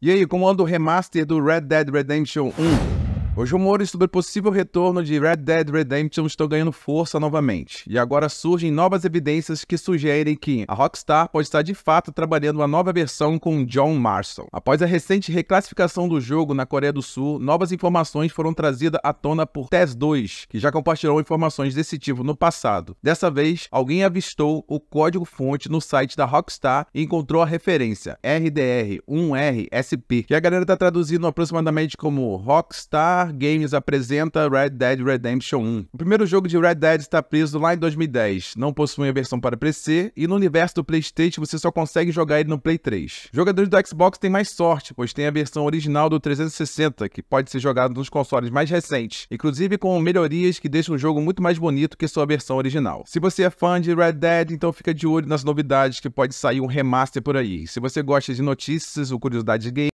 E aí, como anda o remaster do Red Dead Redemption 1? Os rumores sobre o possível retorno de Red Dead Redemption estão ganhando força novamente, e agora surgem novas evidências que sugerem que a Rockstar pode estar de fato trabalhando uma nova versão com John Marston. Após a recente reclassificação do jogo na Coreia do Sul, novas informações foram trazidas à tona por TES2, que já compartilhou informações desse tipo no passado. Dessa vez, alguém avistou o código-fonte no site da Rockstar e encontrou a referência RDR 1RSP, que a galera está traduzindo aproximadamente como Rockstar Rockstar Games apresenta Red Dead Redemption 1. O primeiro jogo de Red Dead está preso lá em 2010, não possui a versão para PC e no universo do PlayStation você só consegue jogar ele no Play 3. Jogadores do Xbox têm mais sorte, pois tem a versão original do 360, que pode ser jogado nos consoles mais recentes, inclusive com melhorias que deixam o jogo muito mais bonito que sua versão original. Se você é fã de Red Dead, então fica de olho nas novidades que pode sair um remaster por aí. Se você gosta de notícias ou curiosidades games,